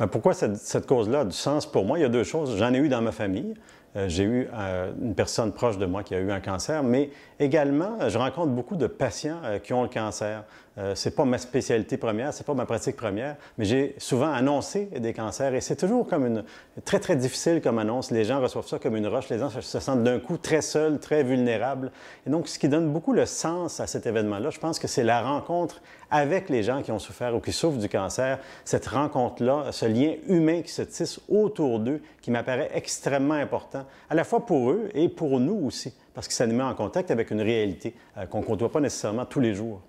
Ben, pourquoi cette, cause-là du sens pour moi? Il y a deux choses. J'en ai eu dans ma famille. Euh, j'ai eu euh, une personne proche de moi qui a eu un cancer, mais également, je rencontre beaucoup de patients euh, qui ont le cancer. ce n'est pas ma spécialité première, ce n'est pas ma pratique première, mais j'ai souvent annoncé des cancers et c'est toujours comme une très, très difficile comme annonce. Les gens reçoivent ça comme une roche, les gens se, sentent d'un coup très seuls, très vulnérables. Et donc, ce qui donne beaucoup le sens à cet événement-là, je pense que c'est la rencontre avec les gens qui ont souffert ou qui souffrent du cancer, cette rencontre-là, ce lien humain qui se tisse autour d'eux, qui m'apparaît extrêmement important, à la fois pour eux et pour nous aussi, parce que ça nous met en contact avec une réalité euh, qu'on ne côtoie pas nécessairement tous les jours.